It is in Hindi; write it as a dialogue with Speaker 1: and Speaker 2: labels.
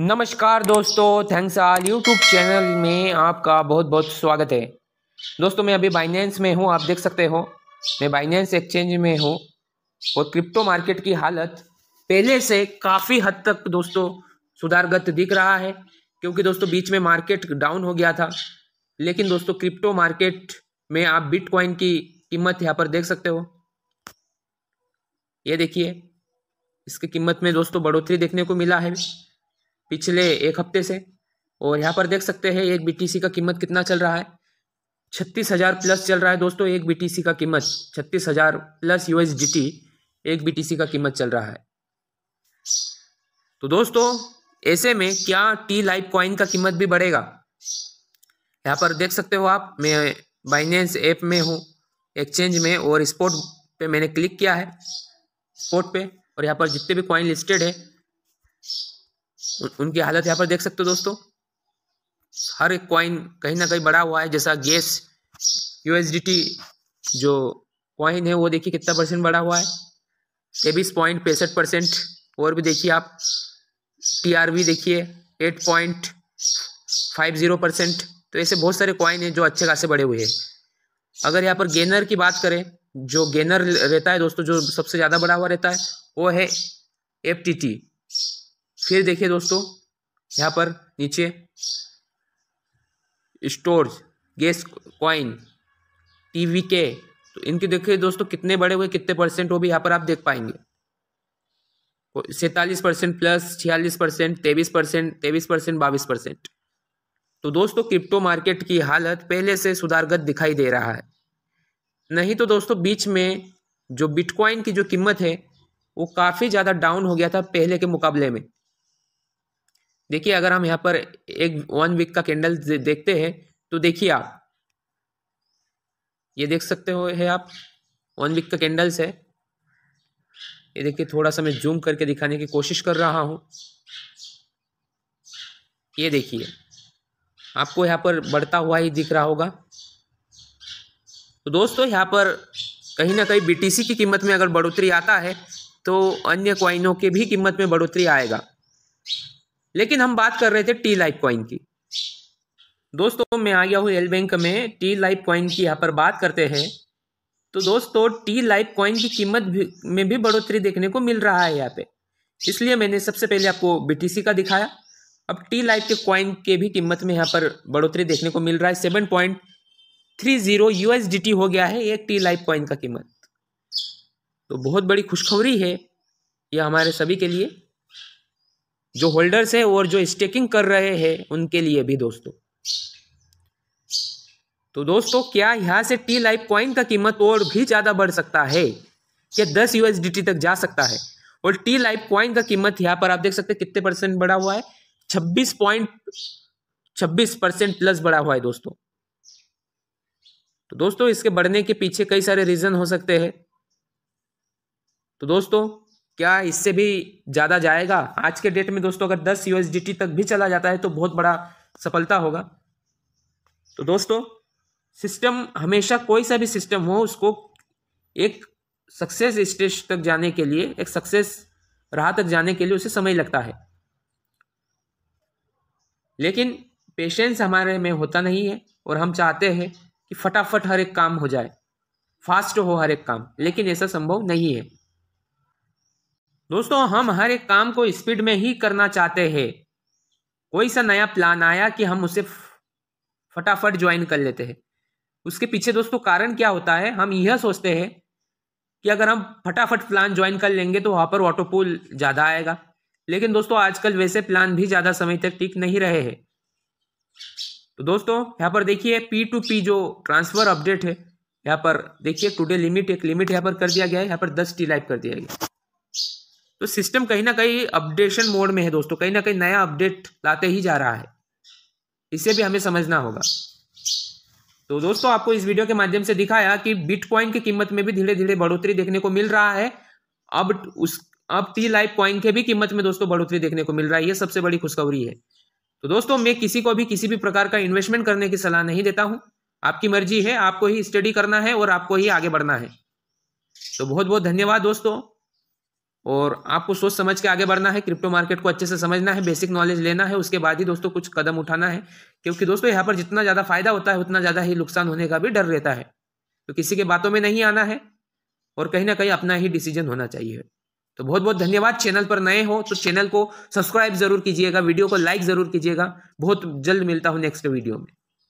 Speaker 1: नमस्कार दोस्तों थैंक्स आल यूट्यूब चैनल में आपका बहुत बहुत स्वागत है दोस्तों मैं अभी बाइनेंस में हूँ आप देख सकते हो मैं बाइनेंस एक्सचेंज में हूँ और क्रिप्टो मार्केट की हालत पहले से काफ़ी हद तक दोस्तों सुधारगत दिख रहा है क्योंकि दोस्तों बीच में मार्केट डाउन हो गया था लेकिन दोस्तों क्रिप्टो मार्केट में आप बिटकॉइन की कीमत यहाँ पर देख सकते हो ये देखिए इसकी कीमत में दोस्तों बढ़ोतरी देखने को मिला है पिछले एक हफ्ते से और यहाँ पर देख सकते हैं एक बीटीसी का कीमत कितना चल रहा है छत्तीस हज़ार प्लस चल रहा है दोस्तों एक बीटीसी का कीमत छत्तीस हज़ार प्लस यूएसडीटी एक बीटीसी का कीमत चल रहा है तो दोस्तों ऐसे में क्या टी लाइव कॉइन का कीमत भी बढ़ेगा यहाँ पर देख सकते हो आप मैं बाइनेंस ऐप में हूँ एक्सचेंज में और स्पोर्ट पे मैंने क्लिक किया है स्पोर्ट पे और यहाँ पर जितने भी कॉइन लिस्टेड है उनकी हालत यहाँ पर देख सकते हो दोस्तों हर एक कॉइन कहीं ना कहीं बड़ा हुआ है जैसा गैस यूएसडीटी जो कॉइन है वो देखिए कितना परसेंट बढ़ा हुआ है तेबीस पॉइंट पैंसठ परसेंट और भी देखिए आप टीआरवी देखिए eight point five zero percent तो ऐसे बहुत सारे कॉइन हैं जो अच्छे खासे बड़े हुए हैं अगर यहाँ पर गेनर की बात करें जो गेनर रहता है दोस्तों जो सबसे ज़्यादा बड़ा हुआ रहता है वो है एफ फिर देखिए दोस्तों यहाँ पर नीचे स्टोर्स गैस कॉइन टी के तो इनके देखिए दोस्तों कितने बड़े हुए कितने परसेंट वो भी यहाँ पर आप देख पाएंगे सैतालीस परसेंट प्लस छियालीस परसेंट तेईस परसेंट तेईस परसेंट बाईस परसेंट तो दोस्तों क्रिप्टो मार्केट की हालत पहले से सुधारगत दिखाई दे रहा है नहीं तो दोस्तों बीच में जो बिटकॉइन की जो कीमत है वो काफ़ी ज़्यादा डाउन हो गया था पहले के मुकाबले में देखिए अगर हम यहाँ पर एक वन वीक का कैंडल देखते हैं तो देखिए आप ये देख सकते हो है आप वन वीक का कैंडल्स है ये देखिए थोड़ा सा मैं जूम करके दिखाने की कोशिश कर रहा हूँ ये देखिए आपको यहाँ पर बढ़ता हुआ ही दिख रहा होगा तो दोस्तों यहाँ पर कहीं ना कहीं बीटीसी की कीमत में अगर बढ़ोतरी आता है तो अन्य क्वाइनों के भी कीमत में बढ़ोतरी आएगा लेकिन हम बात कर रहे थे टी लाइफ कॉइन की दोस्तों मैं आ गया हूँ एल बैंक में टी लाइफ कॉइन की यहाँ पर बात करते हैं तो दोस्तों टी लाइफ कॉइन की कीमत भी, में भी बढ़ोतरी देखने को मिल रहा है यहाँ पे इसलिए मैंने सबसे पहले आपको बीटीसी का दिखाया अब टी लाइफ के कॉइन के भी कीमत में यहाँ पर बढ़ोतरी देखने को मिल रहा है seven point three zero USDT हो गया है एक टी लाइफ कॉइन का कीमत तो बहुत बड़ी खुशखबरी है यह हमारे सभी के लिए जो होल्डर्स है और जो स्टेकिंग कर रहे हैं उनके लिए भी दोस्तों तो दोस्तों क्या यहाँ से टी लाइफ कॉइन का कीमत और भी ज़्यादा बढ़ सकता है क्या दस यूएसडीटी तक जा सकता है और टी लाइफ कॉइन का कीमत यहाँ पर आप देख सकते हैं कितने परसेंट बढ़ा हुआ है छब्बीस पॉइंट छब्बीस परसेंट प्लस बढ़ा हुआ है दोस्तों तो दोस्तों इसके बढ़ने के पीछे कई सारे रीज़न हो सकते हैं तो दोस्तों क्या इससे भी ज़्यादा जाएगा आज के डेट में दोस्तों अगर दस यू तक भी चला जाता है तो बहुत बड़ा सफलता होगा तो दोस्तों सिस्टम हमेशा कोई सा भी सिस्टम हो उसको एक सक्सेस स्टेज तक जाने के लिए एक सक्सेस राह तक जाने के लिए उसे समय लगता है लेकिन पेशेंस हमारे में होता नहीं है और हम चाहते हैं कि फटाफट हर एक काम हो जाए फास्ट हो हर एक काम लेकिन ऐसा संभव नहीं है दोस्तों हम हर एक काम को स्पीड में ही करना चाहते हैं कोई सा नया प्लान आया कि हम उसे फटाफट ज्वाइन कर लेते हैं उसके पीछे दोस्तों कारण क्या होता है हम यह सोचते हैं कि अगर हम फटाफट प्लान ज्वाइन कर लेंगे तो वहाँ पर ऑटोपुल ज़्यादा आएगा लेकिन दोस्तों आजकल वैसे प्लान भी ज़्यादा समय तक टिक नहीं रहे हैं तो दोस्तों यहाँ पर देखिए पी टू पी जो ट्रांसफ़र अपडेट है यहाँ पर देखिए टुडे लिमिट एक लिमिट यहाँ पर कर दिया गया है यहाँ पर दस टी लाइव कर दिया गया तो सिस्टम कहीं ना कहीं अपडेशन मोड में है दोस्तों कहीं ना कहीं नया अपडेट लाते ही जा रहा है इसे भी हमें समझना होगा तो दोस्तों आपको इस वीडियो के माध्यम से दिखाया कि बिटकॉइन की कीमत में भी धीरे धीरे बढ़ोतरी देखने को मिल रहा है अब उस अब टी लाइफ कॉइन के भी कीमत में दोस्तों बढ़ोतरी देखने को मिल रहा है यह सबसे बड़ी खुशखबरी है तो दोस्तों मैं किसी को भी किसी भी प्रकार का इन्वेस्टमेंट करने की सलाह नहीं देता हूं आपकी मर्जी है आपको ही स्टडी करना है और आपको ही आगे बढ़ना है तो बहुत बहुत धन्यवाद दोस्तों और आपको सोच समझ के आगे बढ़ना है क्रिप्टो मार्केट को अच्छे से समझना है बेसिक नॉलेज लेना है उसके बाद ही दोस्तों कुछ कदम उठाना है क्योंकि दोस्तों यहाँ पर जितना ज़्यादा फायदा होता है उतना ज़्यादा ही नुकसान होने का भी डर रहता है तो किसी के बातों में नहीं आना है और कहीं ना कहीं अपना ही डिसीजन होना चाहिए तो बहुत बहुत धन्यवाद चैनल पर नए हो तो चैनल को सब्सक्राइब जरूर कीजिएगा वीडियो को लाइक जरूर कीजिएगा बहुत जल्द मिलता हूँ नेक्स्ट वीडियो में